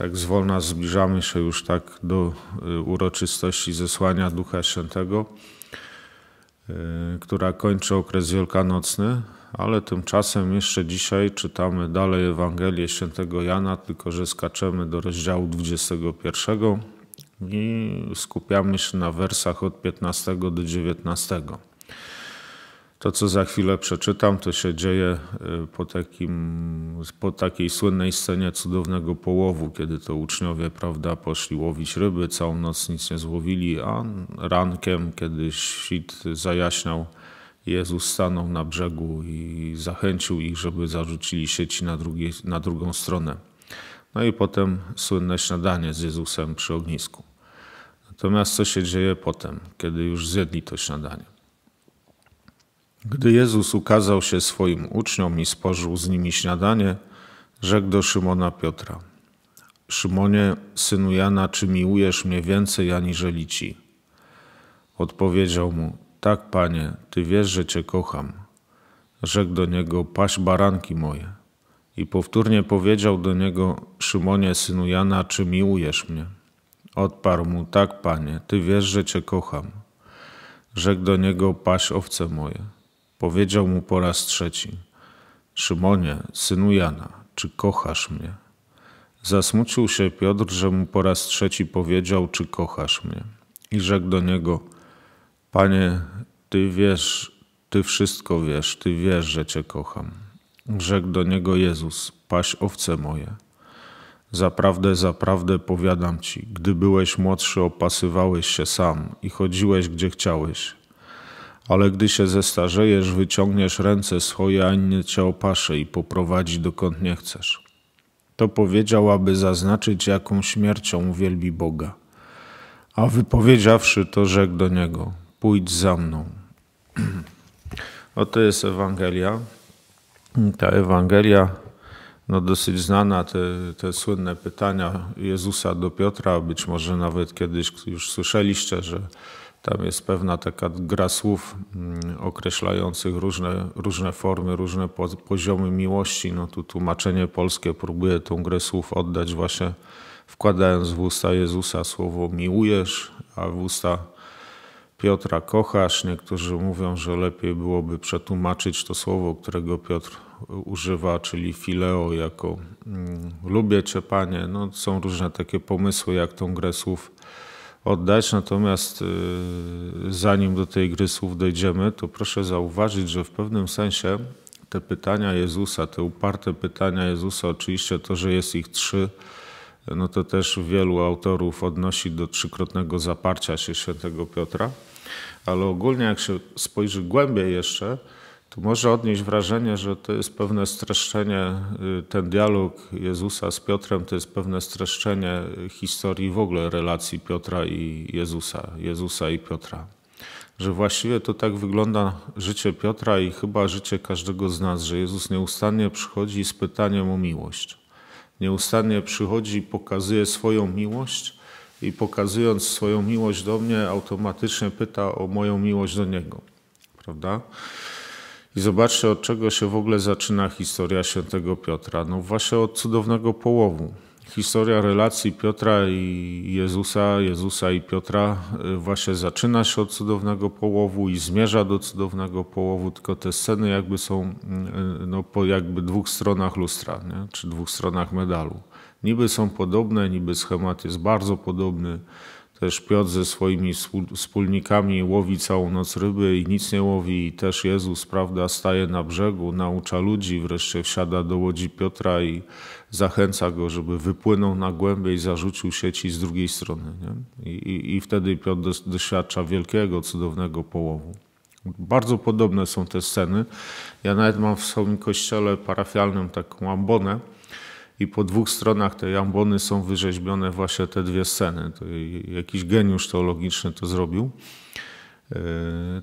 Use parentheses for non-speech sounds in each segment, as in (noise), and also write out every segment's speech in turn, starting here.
tak zwolna zbliżamy się już tak do y, uroczystości zesłania Ducha Świętego, y, która kończy okres wielkanocny, ale tymczasem jeszcze dzisiaj czytamy dalej Ewangelię Świętego Jana, tylko że skaczemy do rozdziału 21 i skupiamy się na wersach od 15 do 19. To, co za chwilę przeczytam, to się dzieje y, po, takim, po takiej słynnej scenie cudownego połowu, kiedy to uczniowie prawda, poszli łowić ryby, całą noc nic nie złowili, a rankiem, kiedy świt zajaśniał, Jezus stanął na brzegu i zachęcił ich, żeby zarzucili sieci na, na drugą stronę. No i potem słynne śniadanie z Jezusem przy ognisku. Natomiast co się dzieje potem, kiedy już zjedli to śniadanie? Gdy Jezus ukazał się swoim uczniom i spożył z nimi śniadanie, rzekł do Szymona Piotra: Szymonie, synu Jana, czy miłujesz mnie więcej aniżeli ci? Odpowiedział mu: Tak, panie, ty wiesz, że cię kocham. Rzekł do niego: Paś baranki moje. I powtórnie powiedział do niego: Szymonie, synu Jana, czy miłujesz mnie? Odparł mu: Tak, panie, ty wiesz, że cię kocham. Rzekł do niego: Paś owce moje. Powiedział mu po raz trzeci: Szymonie, synu Jana, czy kochasz mnie? Zasmucił się Piotr, że mu po raz trzeci powiedział: Czy kochasz mnie? I rzekł do niego: Panie, ty wiesz, ty wszystko wiesz, ty wiesz, że cię kocham. Rzekł do niego Jezus: Paś owce moje. Zaprawdę, zaprawdę powiadam ci, gdy byłeś młodszy, opasywałeś się sam i chodziłeś gdzie chciałeś ale gdy się zestarzejesz, wyciągniesz ręce swoje, a inny cię opasze i poprowadzi dokąd nie chcesz. To powiedział, aby zaznaczyć, jaką śmiercią uwielbi Boga. A wypowiedziawszy to, rzekł do niego: Pójdź za mną. (clears throat) Oto jest Ewangelia. Ta Ewangelia, no dosyć znana, te, te słynne pytania Jezusa do Piotra, być może nawet kiedyś już słyszeliście, że tam jest pewna taka gra słów mm, określających różne, różne formy, różne poziomy miłości. No tu tłumaczenie polskie próbuje tą grę słów oddać właśnie wkładając w usta Jezusa słowo miłujesz, a w usta Piotra kochasz. Niektórzy mówią, że lepiej byłoby przetłumaczyć to słowo, którego Piotr używa, czyli fileo, jako mm, lubię cię, panie. No, są różne takie pomysły, jak tą grę słów oddać. Natomiast y, zanim do tej gry słów dojdziemy, to proszę zauważyć, że w pewnym sensie te pytania Jezusa, te uparte pytania Jezusa, oczywiście to, że jest ich trzy, no to też wielu autorów odnosi do trzykrotnego zaparcia się świętego Piotra. Ale ogólnie, jak się spojrzy głębiej jeszcze, to może odnieść wrażenie, że to jest pewne streszczenie, y, ten dialog Jezusa z Piotrem to jest pewne streszczenie historii w ogóle relacji Piotra i Jezusa, Jezusa i Piotra. Że właściwie to tak wygląda życie Piotra i chyba życie każdego z nas, że Jezus nieustannie przychodzi z pytaniem o miłość. Nieustannie przychodzi i pokazuje swoją miłość i pokazując swoją miłość do mnie automatycznie pyta o moją miłość do Niego. Prawda? i zobaczcie, od czego się w ogóle zaczyna historia świętego Piotra. No właśnie od cudownego połowu. Historia relacji Piotra i Jezusa, Jezusa i Piotra y, właśnie zaczyna się od cudownego połowu i zmierza do cudownego połowu, tylko te sceny jakby są mm, y, no, po jakby dwóch stronach lustra, nie? czy dwóch stronach medalu. Niby są podobne, niby schemat jest bardzo podobny, też Piotr ze swoimi wspólnikami łowi całą noc ryby i nic nie łowi. I też Jezus, prawda, staje na brzegu, naucza ludzi, wreszcie wsiada do łodzi Piotra i zachęca go, żeby wypłynął na głębie i zarzucił sieci z drugiej strony. I, i, I, wtedy Piotr doświadcza wielkiego, cudownego połowu. Bardzo podobne są te sceny. Ja nawet mam w swoim kościele parafialnym taką ambonę, i po dwóch stronach tej ambony są wyrzeźbione właśnie te dwie sceny. To jakiś geniusz teologiczny to zrobił. E,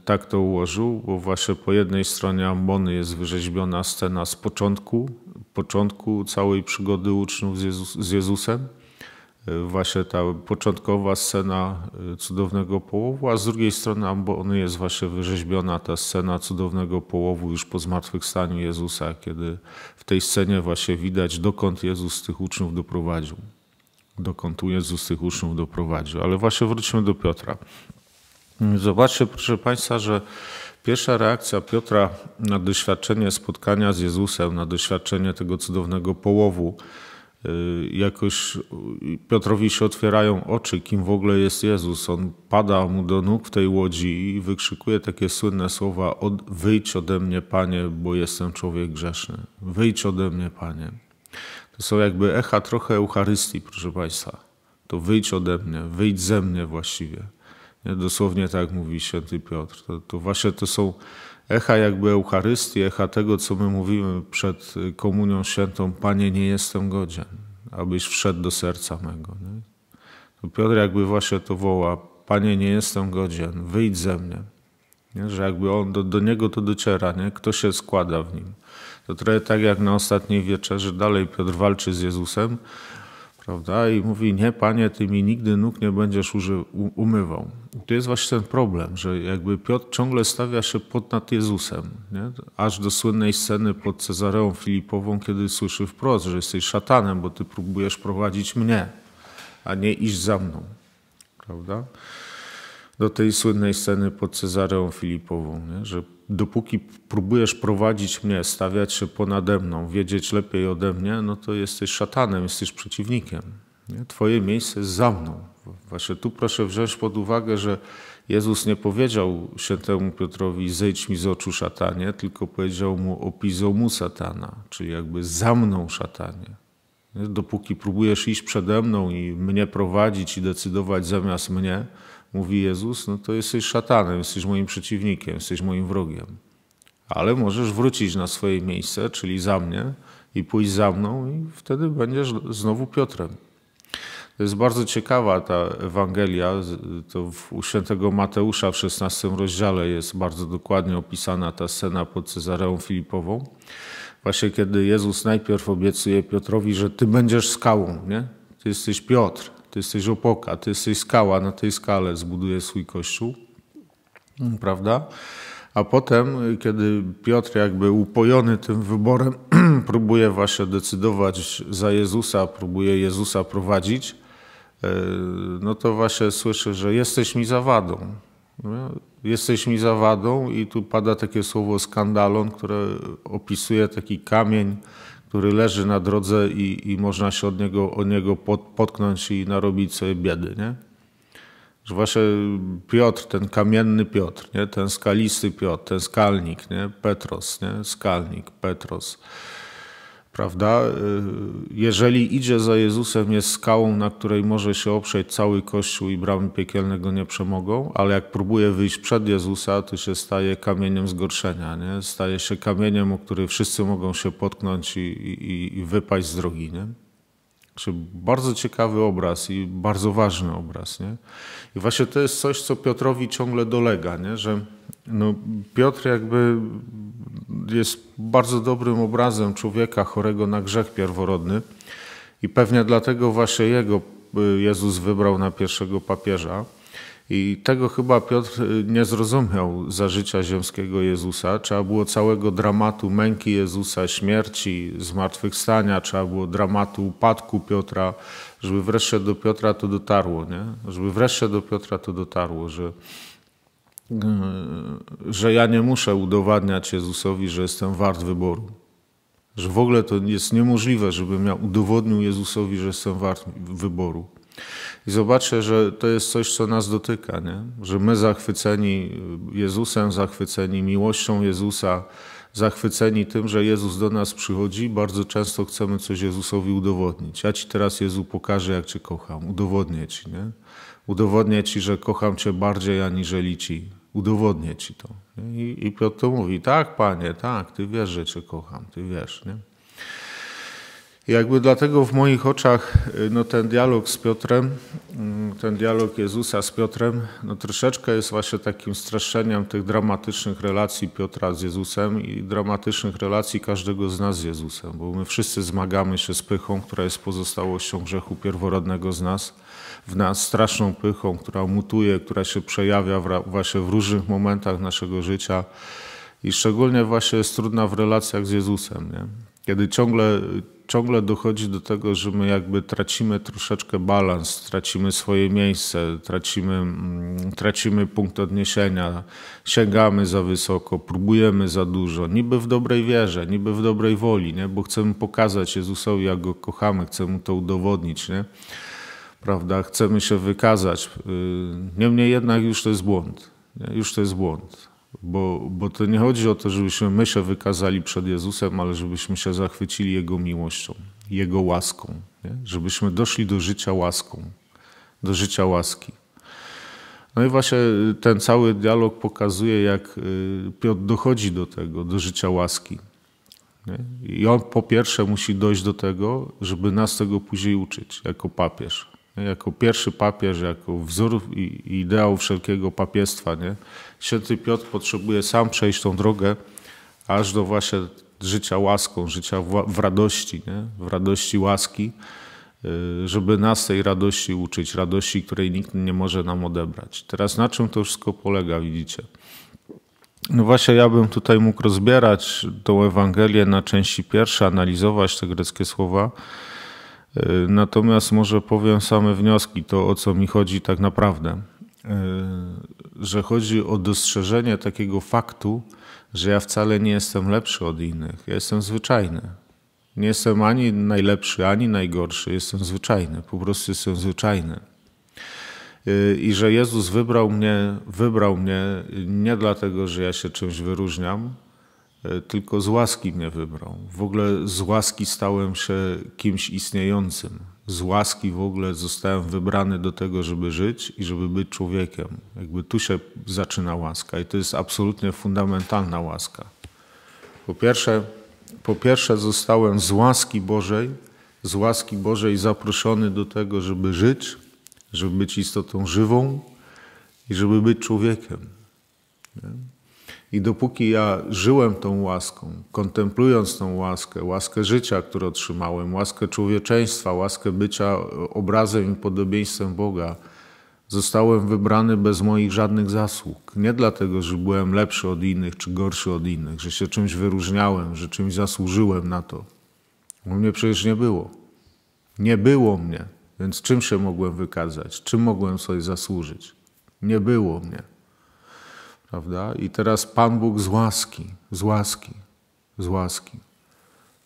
tak to ułożył, bo właśnie po jednej stronie ambony jest wyrzeźbiona scena z początku, początku całej przygody uczniów z, Jezus, z Jezusem, właśnie ta początkowa scena y, cudownego połowu, a z drugiej strony bo on jest właśnie wyrzeźbiona ta scena cudownego połowu już po zmartwychwstaniu Jezusa, kiedy w tej scenie właśnie widać dokąd Jezus tych uczniów doprowadził. Dokąd Jezus tych uczniów doprowadził. Ale właśnie wróćmy do Piotra. Zobaczcie proszę Państwa, że Pierwsza reakcja Piotra na doświadczenie spotkania z Jezusem, na doświadczenie tego cudownego połowu, Y, jakoś y, Piotrowi się otwierają oczy, kim w ogóle jest Jezus. On pada mu do nóg w tej łodzi i wykrzykuje takie słynne słowa: Wyjdź ode mnie, panie, bo jestem człowiek grzeszny. Wyjdź ode mnie, panie. To są jakby echa trochę Eucharystii, proszę Państwa. To wyjdź ode mnie, wyjdź ze mnie właściwie. Nie? Dosłownie tak mówi święty Piotr. To, to właśnie to są echa jakby Eucharystii, echa tego, co my mówimy przed Komunią Świętą, Panie, nie jestem godzien, abyś wszedł do serca mego. Nie? To Piotr jakby właśnie to woła, Panie, nie jestem godzien, wyjdź ze mnie. Nie? Że jakby on, do, do niego to dociera, nie? kto się składa w nim. To trochę tak jak na ostatniej wieczerze, dalej Piotr walczy z Jezusem, prawda? I mówi, nie panie, ty mi nigdy nóg nie będziesz uży, umywał. I to jest właśnie ten problem, że jakby Piotr ciągle stawia się pod nad Jezusem, nie? aż do słynnej sceny pod Cezareą Filipową, kiedy słyszy wprost, że jesteś szatanem, bo ty próbujesz prowadzić mnie, a nie iść za mną, prawda? do tej słynnej sceny pod Cezareą Filipową, nie? że dopóki próbujesz prowadzić mnie, stawiać się ponade mną, wiedzieć lepiej ode mnie, no to jesteś szatanem, jesteś przeciwnikiem. Nie? Twoje miejsce jest za mną. Właśnie tu proszę wziąć pod uwagę, że Jezus nie powiedział świętemu Piotrowi zejdź mi z oczu szatanie, tylko powiedział mu mu satana, czyli jakby za mną szatanie. Dopóki próbujesz iść przede mną i mnie prowadzić i decydować zamiast mnie, mówi Jezus, no to jesteś szatanem, jesteś moim przeciwnikiem, jesteś moim wrogiem. Ale możesz wrócić na swoje miejsce, czyli za mnie, i pójść za mną, i wtedy będziesz znowu Piotrem. To jest bardzo ciekawa ta Ewangelia. To u świętego Mateusza w 16 rozdziale jest bardzo dokładnie opisana ta scena pod Cezareą Filipową. Właśnie kiedy Jezus najpierw obiecuje Piotrowi, że ty będziesz skałą, nie? Ty jesteś Piotr ty jesteś opoka, ty jesteś skała, na tej skale zbuduje swój kościół, mm, prawda? A potem, kiedy Piotr jakby upojony tym wyborem (clears throat) próbuje właśnie decydować za Jezusa, próbuje Jezusa prowadzić, e, no to właśnie słyszę, że jesteś mi zawadą. No, jesteś mi zawadą i tu pada takie słowo skandalon, które opisuje taki kamień, który leży na drodze i, i można się od niego, od niego pod, potknąć i narobić sobie biedy, nie? Że właśnie Piotr, ten kamienny Piotr, nie? ten skalisty Piotr, ten skalnik, nie? Petros, nie? skalnik, Petros. Prawda? Y, jeżeli idzie za Jezusem, jest skałą, na której może się oprzeć cały Kościół i bramy piekielne go nie przemogą, ale jak próbuje wyjść przed Jezusa, to się staje kamieniem zgorszenia. Nie? Staje się kamieniem, o który wszyscy mogą się potknąć i, i, i wypaść z drogi. Nie? Czy bardzo ciekawy obraz i bardzo ważny obraz. Nie? I właśnie to jest coś, co Piotrowi ciągle dolega, nie? że no, Piotr jakby jest bardzo dobrym obrazem człowieka chorego na grzech pierworodny i pewnie dlatego właśnie jego y, Jezus wybrał na pierwszego papieża. I tego chyba Piotr y, nie zrozumiał za życia ziemskiego Jezusa. Trzeba było całego dramatu męki Jezusa, śmierci, zmartwychwstania, trzeba było dramatu upadku Piotra, żeby wreszcie do Piotra to dotarło, nie? Żeby wreszcie do Piotra to dotarło, że, y, że ja nie muszę udowadniać Jezusowi, że jestem wart wyboru. Że w ogóle to jest niemożliwe, żebym ja udowodnił Jezusowi, że jestem wart wyboru. I zobaczę, że to jest coś, co nas dotyka, nie? że my zachwyceni Jezusem, zachwyceni miłością Jezusa, zachwyceni tym, że Jezus do nas przychodzi, bardzo często chcemy coś Jezusowi udowodnić. Ja Ci teraz, Jezu, pokażę, jak Cię kocham, udowodnię Ci, nie? udowodnię Ci, że kocham Cię bardziej aniżeli Ci, udowodnię Ci to. I, I Piotr to mówi, tak, Panie, tak, Ty wiesz, że Cię kocham, Ty wiesz, nie? Jakby dlatego w moich oczach y, no, ten dialog z Piotrem, mm, ten dialog Jezusa z Piotrem, no, troszeczkę jest właśnie takim straszeniem tych dramatycznych relacji Piotra z Jezusem i dramatycznych relacji każdego z nas z Jezusem, bo my wszyscy zmagamy się z pychą, która jest pozostałością grzechu pierworodnego z nas, w nas straszną pychą, która mutuje, która się przejawia właśnie w różnych momentach naszego życia i szczególnie właśnie jest trudna w relacjach z Jezusem, nie? kiedy ciągle y, ciągle dochodzi do tego, że my jakby tracimy troszeczkę balans, tracimy swoje miejsce, tracimy, mm, tracimy punkt odniesienia, sięgamy za wysoko, próbujemy za dużo, niby w dobrej wierze, niby w dobrej woli, nie? bo chcemy pokazać Jezusowi, jak go kochamy, chcemy mu to udowodnić. Nie? Prawda? Chcemy się wykazać. Y, niemniej jednak już to jest błąd. Już to jest błąd. Bo, bo to nie chodzi o to, żebyśmy my się wykazali przed Jezusem, ale żebyśmy się zachwycili Jego miłością, Jego łaską. Nie? Żebyśmy doszli do życia łaską, do życia łaski. No i właśnie y, ten cały dialog pokazuje, jak y, Piotr dochodzi do tego, do życia łaski. Nie? I on po pierwsze musi dojść do tego, żeby nas tego później uczyć, jako papież jako pierwszy papież, jako wzór i ideał wszelkiego papiestwa. Nie? Święty Piotr potrzebuje sam przejść tą drogę aż do właśnie życia łaską, życia w radości, nie? w radości łaski, y, żeby nas tej radości uczyć, radości, której nikt nie może nam odebrać. Teraz na czym to wszystko polega, widzicie? No właśnie ja bym tutaj mógł rozbierać tą Ewangelię na części pierwsze, analizować te greckie słowa, E, natomiast może powiem same wnioski, to o co mi chodzi tak naprawdę. E, że chodzi o dostrzeżenie takiego faktu, że ja wcale nie jestem lepszy od innych. Ja jestem zwyczajny. Nie jestem ani najlepszy, ani najgorszy. Jestem zwyczajny. Po prostu jestem zwyczajny. E, I że Jezus wybrał mnie, wybrał mnie nie dlatego, że ja się czymś wyróżniam, E, tylko z łaski mnie wybrał. W ogóle z łaski stałem się kimś istniejącym. Z łaski w ogóle zostałem wybrany do tego, żeby żyć i żeby być człowiekiem. Jakby tu się zaczyna łaska i to jest absolutnie fundamentalna łaska. Po pierwsze, po pierwsze zostałem z łaski Bożej, z łaski Bożej zaproszony do tego, żeby żyć, żeby być istotą żywą i żeby być człowiekiem. Nie? I dopóki ja żyłem tą łaską, kontemplując tą łaskę, łaskę życia, które otrzymałem, łaskę człowieczeństwa, łaskę bycia obrazem i podobieństwem Boga, zostałem wybrany bez moich żadnych zasług. Nie dlatego, że byłem lepszy od innych czy gorszy od innych, że się czymś wyróżniałem, że czymś zasłużyłem na to. U mnie przecież nie było. Nie było mnie, więc czym się mogłem wykazać? Czym mogłem sobie zasłużyć? Nie było mnie. Prawda? I teraz Pan Bóg z łaski, z łaski, z łaski.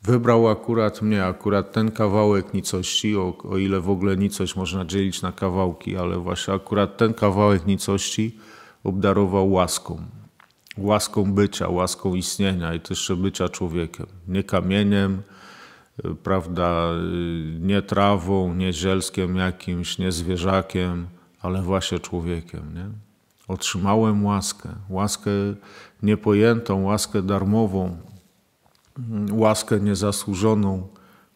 Wybrał akurat mnie, akurat ten kawałek nicości, o, o ile w ogóle nicość można dzielić na kawałki, ale właśnie akurat ten kawałek nicości obdarował łaską. Łaską bycia, łaską istnienia i też bycia człowiekiem. Nie kamieniem, y, prawda, y, nie trawą, nie zielskiem jakimś, nie zwierzakiem, ale właśnie człowiekiem. Nie? Otrzymałem łaskę, łaskę niepojętą, łaskę darmową, łaskę niezasłużoną,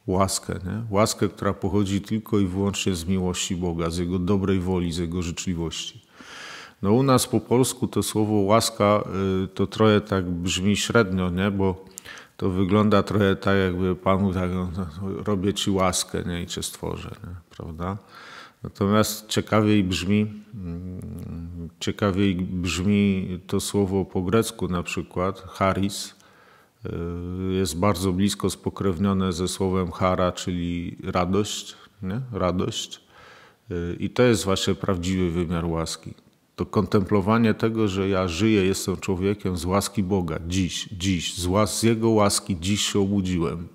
łaskę, nie? łaskę, która pochodzi tylko i wyłącznie z miłości Boga, z Jego dobrej woli, z Jego życzliwości. No u nas po polsku to słowo łaska y, to trochę tak brzmi średnio, nie? bo to wygląda trochę tak, jakby Panu tak, no, no, robię Ci łaskę nie? i Cię stworzę, nie? prawda? Natomiast ciekawiej brzmi, mm, ciekawiej brzmi to słowo po grecku na przykład, charis, y, jest bardzo blisko spokrewnione ze słowem chara, czyli radość, nie? radość. Y, I to jest właśnie prawdziwy wymiar łaski. To kontemplowanie tego, że ja żyję, jestem człowiekiem z łaski Boga, dziś, dziś, z, łas, z Jego łaski dziś się obudziłem.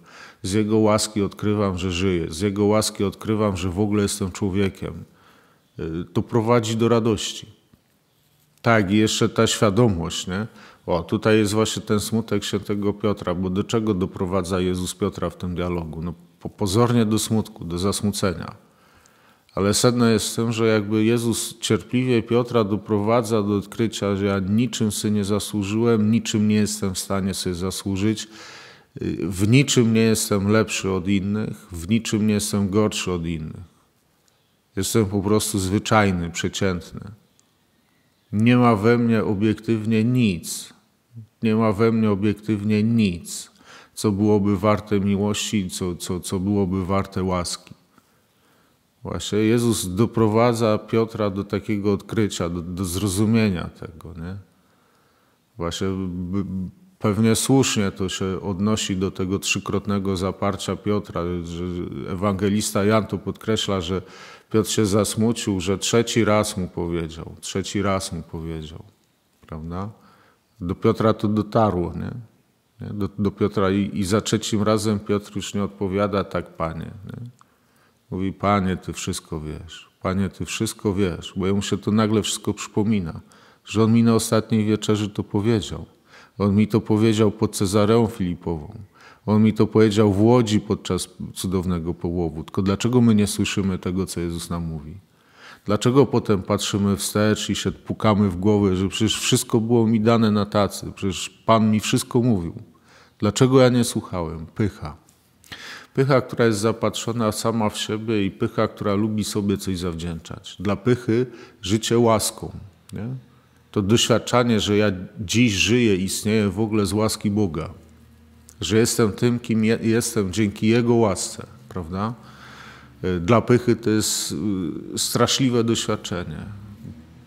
Z Jego łaski odkrywam, że żyję. Z Jego łaski odkrywam, że w ogóle jestem człowiekiem. Y, to prowadzi do radości. Tak, i jeszcze ta świadomość, nie? O, tutaj jest właśnie ten smutek świętego Piotra, bo do czego doprowadza Jezus Piotra w tym dialogu? No, pozornie do smutku, do zasmucenia. Ale sedno jest w tym, że jakby Jezus cierpliwie Piotra doprowadza do odkrycia, że ja niczym sobie nie zasłużyłem, niczym nie jestem w stanie sobie zasłużyć, w niczym nie jestem lepszy od innych, w niczym nie jestem gorszy od innych. Jestem po prostu zwyczajny, przeciętny. Nie ma we mnie obiektywnie nic. Nie ma we mnie obiektywnie nic, co byłoby warte miłości, co, co, co byłoby warte łaski. Właśnie Jezus doprowadza Piotra do takiego odkrycia, do, do zrozumienia tego. Nie? Właśnie pewnie słusznie to się odnosi do tego trzykrotnego zaparcia Piotra. Że ewangelista Jan tu podkreśla, że Piotr się zasmucił, że trzeci raz mu powiedział. Trzeci raz mu powiedział. Prawda? Do Piotra to dotarło, nie? Do, do Piotra I, I, za trzecim razem Piotr już nie odpowiada tak, panie. Nie? Mówi, panie, ty wszystko wiesz. Panie, ty wszystko wiesz, bo jemu się to nagle wszystko przypomina, że on mi na ostatniej wieczerzy to powiedział. On mi to powiedział pod Cezareą Filipową. On mi to powiedział w Łodzi podczas cudownego połowu. Tylko dlaczego my nie słyszymy tego, co Jezus nam mówi? Dlaczego potem patrzymy wstecz i się pukamy w głowę, że przecież wszystko było mi dane na tacy, przecież Pan mi wszystko mówił. Dlaczego ja nie słuchałem? Pycha. Pycha, która jest zapatrzona sama w siebie i pycha, która lubi sobie coś zawdzięczać. Dla pychy życie łaską. Nie? to doświadczenie, że ja dziś żyję, istnieję w ogóle z łaski Boga, że jestem tym, kim jestem dzięki Jego łasce, prawda? Y, dla pychy to jest y, straszliwe doświadczenie.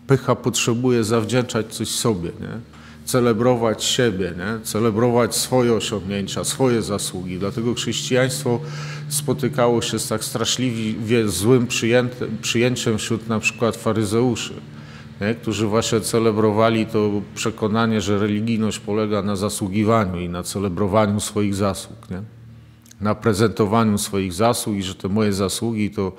Pycha potrzebuje zawdzięczać coś sobie, nie? celebrować siebie, nie? celebrować swoje osiągnięcia, swoje zasługi. Dlatego chrześcijaństwo spotykało się z tak straszliwie złym przyjęciem wśród na przykład faryzeuszy nie? którzy właśnie celebrowali to przekonanie, że religijność polega na zasługiwaniu i na celebrowaniu swoich zasług, nie? na prezentowaniu swoich zasług i że te moje zasługi to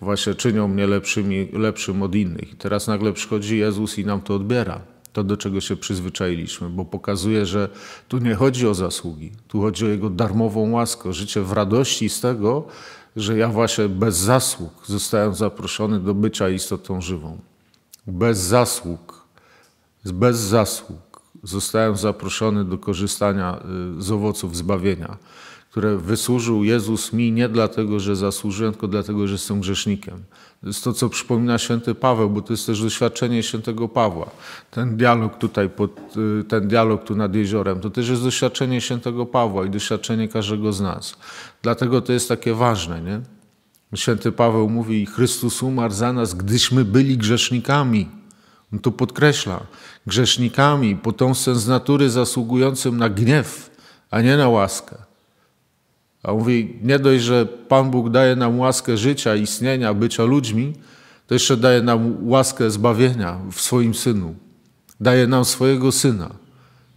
właśnie czynią mnie lepszymi, lepszym od innych. I teraz nagle przychodzi Jezus i nam to odbiera. To, do czego się przyzwyczailiśmy, bo pokazuje, że tu nie chodzi o zasługi, tu chodzi o Jego darmową łaskę, życie w radości z tego, że ja właśnie bez zasług zostałem zaproszony do bycia istotą żywą bez zasług, bez zasług zostałem zaproszony do korzystania y, z owoców zbawienia, które wysłużył Jezus mi nie dlatego, że zasłużyłem, tylko dlatego, że jestem grzesznikiem. To jest to, co przypomina święty Paweł, bo to jest też doświadczenie świętego Pawła. Ten dialog tutaj, pod, y, ten dialog tu nad jeziorem, to też jest doświadczenie świętego Pawła i doświadczenie każdego z nas. Dlatego to jest takie ważne, nie? Święty Paweł mówi, Chrystus umarł za nas, gdyśmy byli grzesznikami. On to podkreśla, grzesznikami, potomstwem z natury zasługującym na gniew, a nie na łaskę. A mówi, nie dość, że Pan Bóg daje nam łaskę życia, istnienia, bycia ludźmi, to jeszcze daje nam łaskę zbawienia w swoim Synu. Daje nam swojego Syna.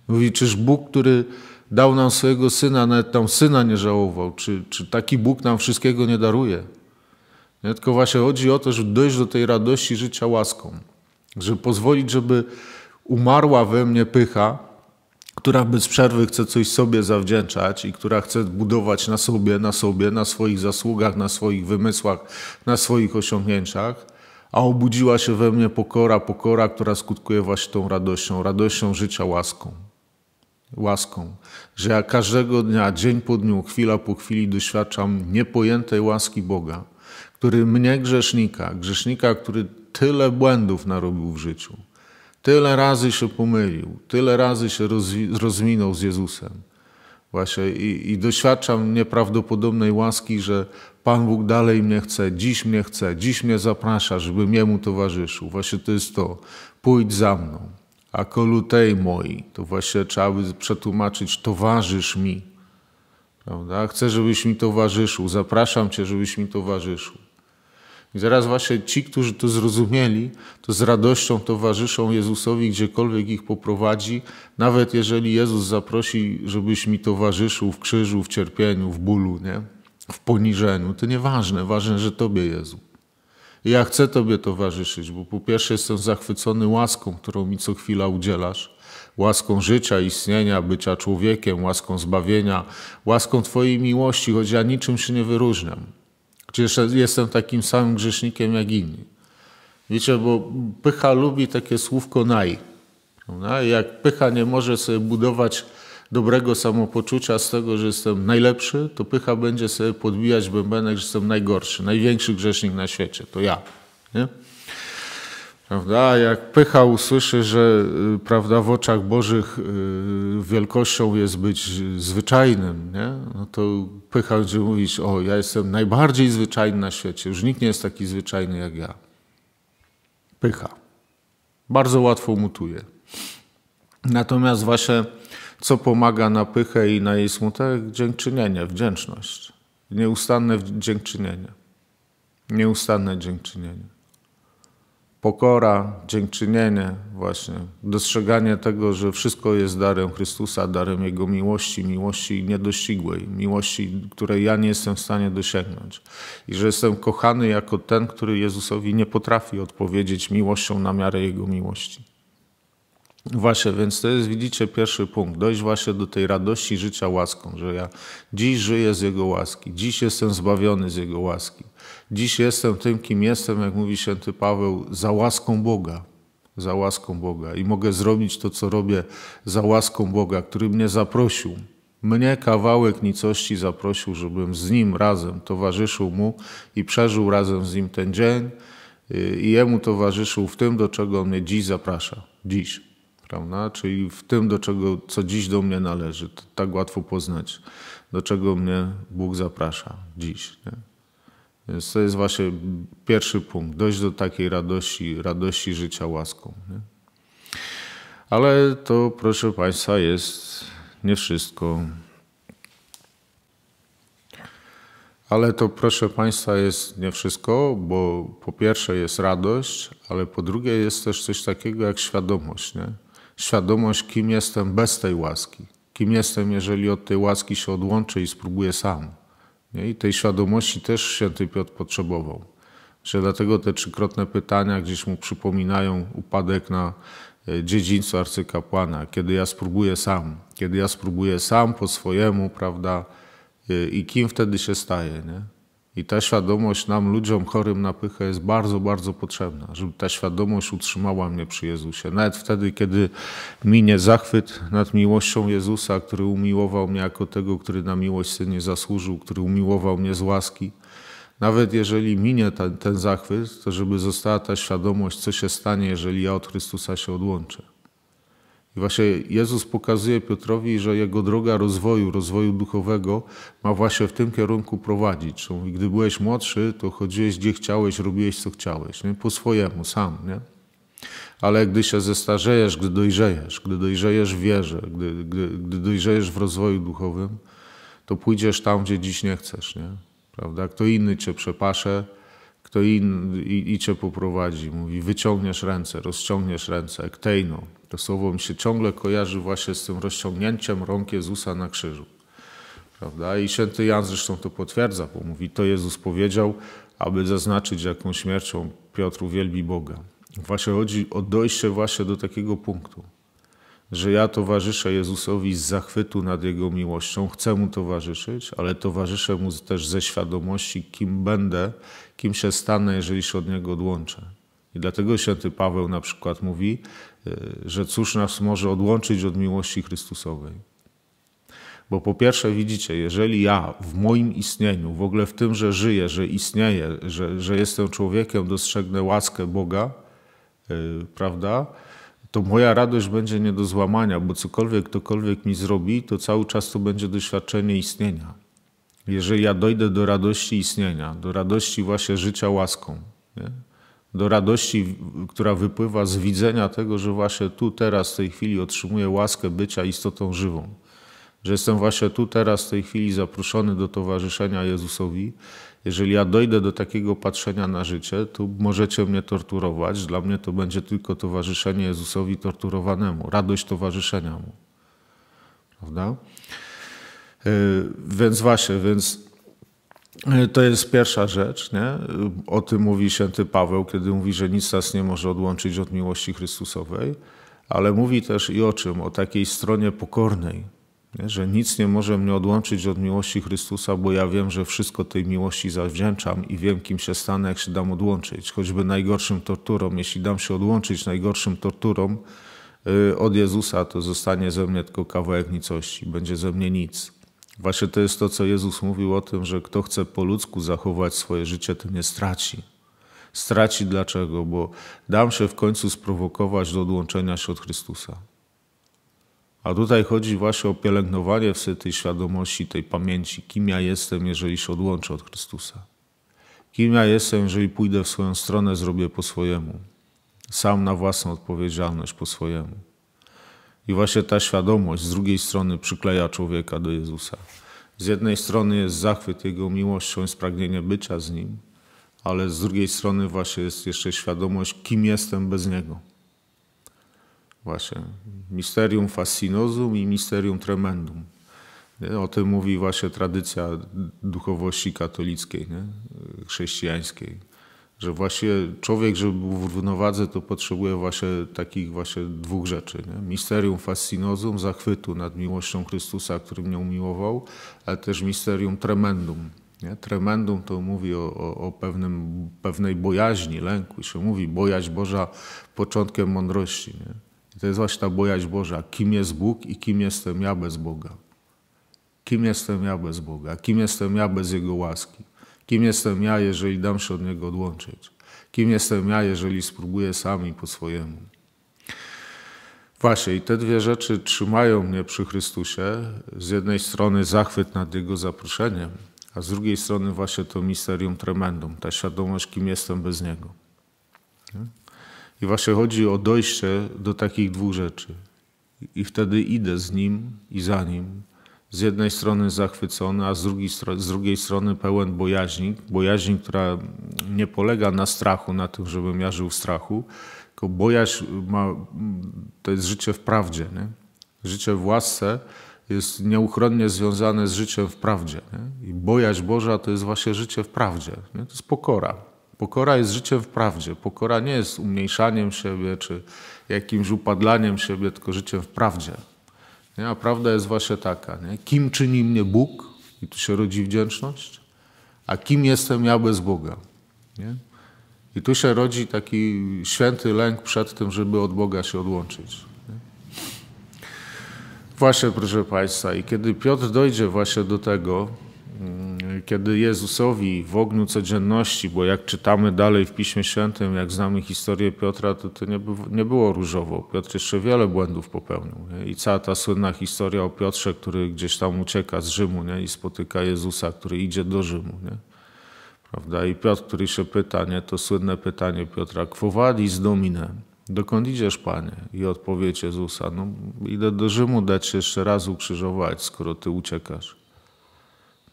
Mówi, czyż Bóg, który dał nam swojego Syna, nawet tam Syna nie żałował, czy, czy taki Bóg nam wszystkiego nie daruje? Nie? Tylko właśnie chodzi o to, żeby dojść do tej radości życia łaską. Żeby pozwolić, żeby umarła we mnie pycha, która bez przerwy chce coś sobie zawdzięczać i która chce budować na sobie, na sobie, na swoich zasługach, na swoich wymysłach, na swoich osiągnięciach, a obudziła się we mnie pokora, pokora, która skutkuje właśnie tą radością, radością życia łaską. Łaską, że ja każdego dnia, dzień po dniu, chwila po chwili doświadczam niepojętej łaski Boga który mnie grzesznika, grzesznika, który tyle błędów narobił w życiu, tyle razy się pomylił, tyle razy się rozminął z Jezusem. Właśnie i, i doświadczam nieprawdopodobnej łaski, że Pan Bóg dalej mnie chce, dziś mnie chce, dziś mnie zaprasza, żebym Jemu towarzyszył. Właśnie to jest to, pójdź za mną, a kolutej moi, to właśnie trzeba by przetłumaczyć, towarzysz mi. Prawda? Chcę, żebyś mi towarzyszył, zapraszam Cię, żebyś mi towarzyszył. I zaraz właśnie ci, którzy to zrozumieli, to z radością towarzyszą Jezusowi, gdziekolwiek ich poprowadzi, nawet jeżeli Jezus zaprosi, żebyś mi towarzyszył w krzyżu, w cierpieniu, w bólu, nie? w poniżeniu, to nieważne, ważne, że Tobie Jezu. I ja chcę Tobie towarzyszyć, bo po pierwsze jestem zachwycony łaską, którą mi co chwila udzielasz, łaską życia, istnienia, bycia człowiekiem, łaską zbawienia, łaską Twojej miłości, choć ja niczym się nie wyróżniam. Przecież jestem takim samym grzesznikiem jak inni. Wiecie, bo pycha lubi takie słówko naj. Prawda? Jak pycha nie może sobie budować dobrego samopoczucia z tego, że jestem najlepszy, to pycha będzie sobie podbijać bębenek, że jestem najgorszy, największy grzesznik na świecie, to ja. Nie? Prawda? Jak pycha usłyszy, że y, prawda, w oczach Bożych y, wielkością jest być zwyczajnym, nie? No to pycha będzie mówić, o ja jestem najbardziej zwyczajny na świecie, już nikt nie jest taki zwyczajny jak ja. Pycha. Bardzo łatwo mutuje. Natomiast właśnie co pomaga na pychę i na jej smutek? Dziękczynienie, wdzięczność. Nieustanne dziękczynienie. Nieustanne dziękczynienie pokora, dziękczynienie, właśnie dostrzeganie tego, że wszystko jest darem Chrystusa, darem Jego miłości, miłości niedościgłej, miłości, której ja nie jestem w stanie dosięgnąć. I że jestem kochany jako ten, który Jezusowi nie potrafi odpowiedzieć miłością na miarę Jego miłości. Właśnie, więc to jest, widzicie, pierwszy punkt. Dojść właśnie do tej radości życia łaską, że ja dziś żyję z Jego łaski, dziś jestem zbawiony z Jego łaski. Dziś jestem tym, kim jestem, jak mówi święty Paweł, za łaską Boga. Za łaską Boga. I mogę zrobić to, co robię, za łaską Boga, który mnie zaprosił. Mnie kawałek nicości zaprosił, żebym z nim razem towarzyszył mu i przeżył razem z nim ten dzień y, i jemu towarzyszył w tym, do czego on mnie dziś zaprasza. Dziś, prawda? Czyli w tym, do czego, co dziś do mnie należy. To tak łatwo poznać, do czego mnie Bóg zaprasza dziś. Nie? Więc to jest właśnie pierwszy punkt. Dojść do takiej radości, radości życia łaską. Nie? Ale to, proszę Państwa, jest nie wszystko. Ale to, proszę Państwa, jest nie wszystko, bo po pierwsze jest radość, ale po drugie jest też coś takiego jak świadomość. Nie? Świadomość, kim jestem bez tej łaski. Kim jestem, jeżeli od tej łaski się odłączę i spróbuję sam. Nie? I tej świadomości też święty Piotr potrzebował. Że dlatego te trzykrotne pytania gdzieś mu przypominają upadek na e, dziedzińcu arcykapłana, kiedy ja spróbuję sam, kiedy ja spróbuję sam po swojemu, prawda, e, i kim wtedy się staje, nie? I ta świadomość nam, ludziom chorym na pychę, jest bardzo, bardzo potrzebna, żeby ta świadomość utrzymała mnie przy Jezusie. Nawet wtedy, kiedy minie zachwyt nad miłością Jezusa, który umiłował mnie jako tego, który na miłość nie zasłużył, który umiłował mnie z łaski. Nawet jeżeli minie ten, ten zachwyt, to żeby została ta świadomość, co się stanie, jeżeli ja od Chrystusa się odłączę i właśnie Jezus pokazuje Piotrowi, że jego droga rozwoju, rozwoju duchowego ma właśnie w tym kierunku prowadzić. I gdy byłeś młodszy, to chodziłeś gdzie chciałeś, robiłeś co chciałeś, nie? po swojemu, sam. Nie? Ale gdy się zestarzejesz, gdy dojrzejesz, gdy dojrzejesz w wierze, gdy, gdy, gdy dojrzejesz w rozwoju duchowym, to pójdziesz tam, gdzie dziś nie chcesz. Nie? Prawda? Kto inny cię przepasze, kto inny i, i cię poprowadzi. Mówi, wyciągniesz ręce, rozciągniesz ręce, ktejno, to słowo mi się ciągle kojarzy właśnie z tym rozciągnięciem rąk Jezusa na krzyżu. Prawda? I święty Jan zresztą to potwierdza, bo mówi, to Jezus powiedział, aby zaznaczyć, jaką śmiercią Piotr uwielbi Boga. Właśnie chodzi o dojście właśnie do takiego punktu, że ja towarzyszę Jezusowi z zachwytu nad Jego miłością, chcę Mu towarzyszyć, ale towarzyszę Mu też ze świadomości, kim będę, kim się stanę, jeżeli się od Niego odłączę. I dlatego święty Paweł na przykład mówi, Y, że cóż nas może odłączyć od miłości Chrystusowej. Bo po pierwsze, widzicie, jeżeli ja w moim istnieniu, w ogóle w tym, że żyję, że istnieję, że, że jestem człowiekiem, dostrzegnę łaskę Boga, yy, prawda, to moja radość będzie nie do złamania, bo cokolwiek ktokolwiek mi zrobi, to cały czas to będzie doświadczenie istnienia. Jeżeli ja dojdę do radości istnienia, do radości właśnie życia łaską, nie? do radości, która wypływa z widzenia tego, że właśnie tu, teraz, w tej chwili otrzymuję łaskę bycia istotą żywą. Że jestem właśnie tu, teraz, w tej chwili zaproszony do towarzyszenia Jezusowi. Jeżeli ja dojdę do takiego patrzenia na życie, to możecie mnie torturować. Dla mnie to będzie tylko towarzyszenie Jezusowi torturowanemu, radość towarzyszenia mu. Prawda? E, więc właśnie, więc E, to jest pierwsza rzecz. Nie? O tym mówi święty Paweł, kiedy mówi, że nic nas nie może odłączyć od miłości Chrystusowej, ale mówi też i o czym? O takiej stronie pokornej, nie? że nic nie może mnie odłączyć od miłości Chrystusa, bo ja wiem, że wszystko tej miłości zawdzięczam i wiem, kim się stanę, jak się dam odłączyć, choćby najgorszym torturom. Jeśli dam się odłączyć najgorszym torturom y, od Jezusa, to zostanie ze mnie tylko kawałek nicości, będzie ze mnie nic. Właśnie to jest to, co Jezus mówił o tym, że kto chce po ludzku zachować swoje życie, ten nie straci. Straci dlaczego? Bo dam się w końcu sprowokować do odłączenia się od Chrystusa. A tutaj chodzi właśnie o pielęgnowanie w sobie tej świadomości, tej pamięci, kim ja jestem, jeżeli się odłączę od Chrystusa. Kim ja jestem, jeżeli pójdę w swoją stronę, zrobię po swojemu. Sam na własną odpowiedzialność po swojemu. I właśnie ta świadomość z drugiej strony przykleja człowieka do Jezusa. Z jednej strony jest zachwyt Jego miłością, i pragnienie bycia z Nim, ale z drugiej strony właśnie jest jeszcze świadomość, kim jestem bez Niego. Właśnie misterium fascinozum i misterium tremendum. O tym mówi właśnie tradycja duchowości katolickiej, nie? chrześcijańskiej że właśnie człowiek, żeby był w równowadze, to potrzebuje właśnie takich właśnie dwóch rzeczy. Nie? Misterium fascinozum, zachwytu nad miłością Chrystusa, który mnie umiłował, ale też misterium tremendum. Nie? Tremendum to mówi o, o, o, pewnym, pewnej bojaźni, lęku. się mówi bojaźń Boża początkiem mądrości. Nie? I to jest właśnie ta bojaźń Boża. Kim jest Bóg i kim jestem ja bez Boga? Kim jestem ja bez Boga? Kim jestem ja bez Jego łaski? Kim jestem ja, jeżeli dam się od Niego odłączyć? Kim jestem ja, jeżeli spróbuję sami po swojemu? Właśnie, i te dwie rzeczy trzymają mnie przy Chrystusie. Z jednej strony zachwyt nad Jego zaproszeniem, a z drugiej strony właśnie to misterium tremendum, ta świadomość, kim jestem bez Niego. I właśnie chodzi o dojście do takich dwóch rzeczy. I wtedy idę z Nim i za Nim, z jednej strony zachwycony, a z drugiej, z drugiej strony pełen bojaźni. Bojaźni, która nie polega na strachu, na tym, żebym ja żył w strachu, tylko bojaźń ma, to jest życie w prawdzie. Nie? Życie w łasce jest nieuchronnie związane z życiem w prawdzie. Nie? I bojaźń Boża to jest właśnie życie w prawdzie. Nie? To jest pokora. Pokora jest życiem w prawdzie. Pokora nie jest umniejszaniem siebie czy jakimś upadlaniem siebie, tylko życiem w prawdzie. Nie? A prawda jest właśnie taka, nie? kim czyni mnie Bóg, i tu się rodzi wdzięczność, a kim jestem ja bez Boga. Nie? I tu się rodzi taki święty lęk przed tym, żeby od Boga się odłączyć. Nie? Właśnie, proszę Państwa, i kiedy Piotr dojdzie właśnie do tego, Mm, kiedy Jezusowi w ogniu codzienności, bo jak czytamy dalej w Piśmie Świętym, jak znamy historię Piotra, to, to nie, nie było różowo. Piotr jeszcze wiele błędów popełnił. Nie? I cała ta słynna historia o Piotrze, który gdzieś tam ucieka z Rzymu nie? i spotyka Jezusa, który idzie do Rzymu. Nie? Prawda? I Piotr, który się pyta, nie? to słynne pytanie Piotra, quo z domine? Dokąd idziesz, Panie? I odpowiedź Jezusa, no idę do Rzymu dać się jeszcze raz ukrzyżować, skoro Ty uciekasz.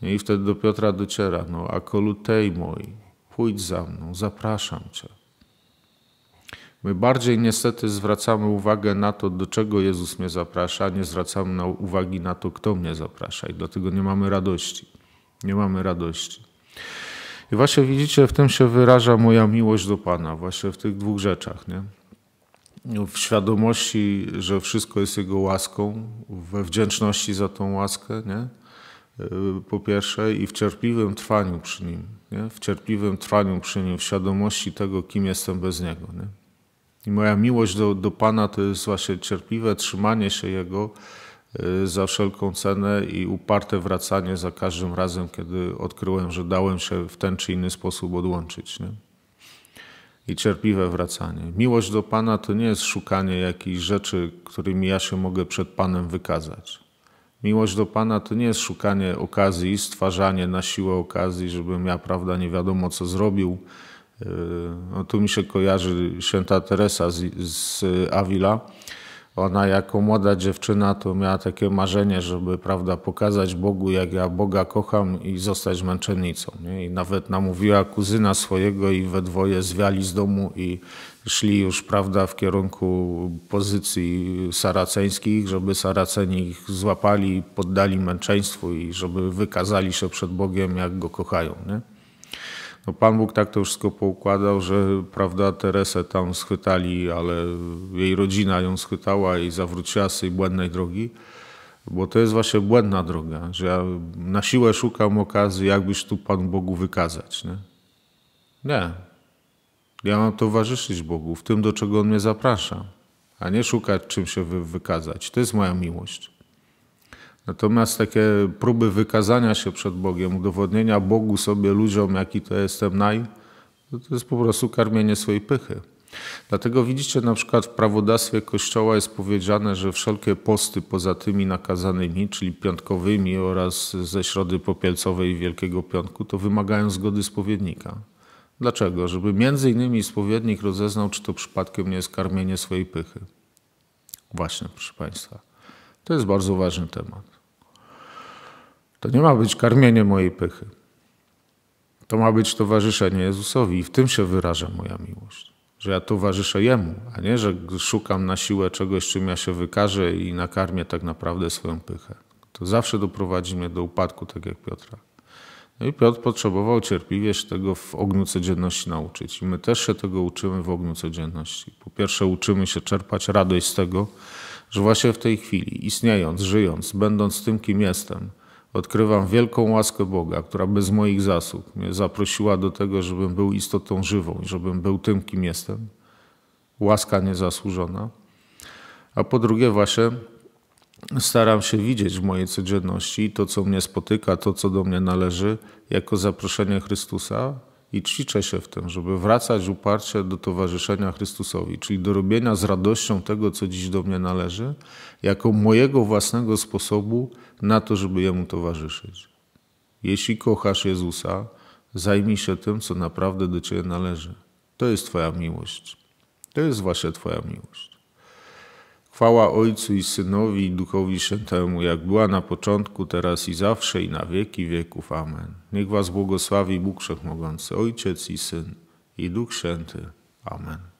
I wtedy do Piotra dociera, no kolutej mój, pójdź za mną, zapraszam Cię. My bardziej niestety zwracamy uwagę na to, do czego Jezus mnie zaprasza, a nie zwracamy na uwagi na to, kto mnie zaprasza i dlatego nie mamy radości. Nie mamy radości. I właśnie widzicie, w tym się wyraża moja miłość do Pana, właśnie w tych dwóch rzeczach. Nie? W świadomości, że wszystko jest Jego łaską, we wdzięczności za tą łaskę, nie? Y, po pierwsze i w cierpliwym trwaniu przy Nim, nie? w cierpliwym trwaniu przy Nim, w świadomości tego, kim jestem bez Niego. Nie? I moja miłość do, do Pana to jest właśnie cierpliwe trzymanie się Jego y, za wszelką cenę i uparte wracanie za każdym razem, kiedy odkryłem, że dałem się w ten czy inny sposób odłączyć. Nie? i cierpliwe wracanie. Miłość do Pana to nie jest szukanie jakichś rzeczy, którymi ja się mogę przed Panem wykazać. Miłość do Pana to nie jest szukanie okazji, stwarzanie na siłę okazji, żebym ja, prawda, nie wiadomo co zrobił. E, no, tu mi się kojarzy święta Teresa z, z Avila. Ona jako młoda dziewczyna to miała takie marzenie, żeby prawda, pokazać Bogu, jak ja Boga kocham i zostać męczennicą. Nie? I nawet namówiła kuzyna swojego i we dwoje zwiali z domu i szli już prawda, w kierunku pozycji saraceńskich, żeby Saraceni ich złapali, poddali męczeństwu i żeby wykazali się przed Bogiem, jak go kochają. Nie? No Pan Bóg tak to wszystko poukładał, że prawda, Teresę tam schwytali, ale jej rodzina ją schwytała i zawróciła z tej błędnej drogi. Bo to jest właśnie błędna droga, że ja na siłę szukam okazji, jakbyś tu Pan Bogu wykazać. Nie, nie ja mam towarzyszyć Bogu w tym, do czego On mnie zaprasza, a nie szukać, czym się wy wykazać. To jest moja miłość. Natomiast takie próby wykazania się przed Bogiem, udowodnienia Bogu sobie, ludziom, jaki to jestem naj, no to jest po prostu karmienie swojej pychy. Dlatego widzicie na przykład w prawodawstwie Kościoła jest powiedziane, że wszelkie posty poza tymi nakazanymi, czyli piątkowymi oraz ze środy popielcowej i Wielkiego Piątku, to wymagają zgody spowiednika. Dlaczego? Żeby między innymi spowiednik rozeznał, czy to przypadkiem nie jest karmienie swojej pychy. Właśnie, proszę Państwa. To jest bardzo ważny temat. To nie ma być karmienie mojej pychy. To ma być towarzyszenie Jezusowi i w tym się wyraża moja miłość. Że ja towarzyszę Jemu, a nie, że szukam na siłę czegoś, czym ja się wykażę i nakarmię tak naprawdę swoją pychę. To zawsze doprowadzi mnie do upadku, tak jak Piotra. No I Piotr potrzebował cierpliwie się tego w ogniu codzienności nauczyć. I my też się tego uczymy w ogniu codzienności. Po pierwsze, uczymy się czerpać radość z tego, że właśnie w tej chwili, istniejąc, żyjąc, będąc tym, kim jestem, odkrywam wielką łaskę Boga, która bez moich zasług mnie zaprosiła do tego, żebym był istotą żywą i żebym był tym, kim jestem. Łaska niezasłużona. A po drugie, właśnie staram się widzieć w mojej codzienności to, co mnie spotyka, to, co do mnie należy, jako zaproszenie Chrystusa i ćwiczę się w tym, żeby wracać uparcie do towarzyszenia Chrystusowi, czyli do robienia z radością tego, co dziś do mnie należy, jako mojego własnego sposobu na to, żeby Jemu towarzyszyć. Jeśli kochasz Jezusa, zajmij się tym, co naprawdę do Ciebie należy. To jest Twoja miłość. To jest właśnie Twoja miłość. Chwała Ojcu i Synowi i Duchowi Świętemu, jak była na początku, teraz i zawsze i na wieki wieków. Amen. Niech was błogosławi Bóg Wszechmogący, Ojciec i Syn i Duch Święty. Amen.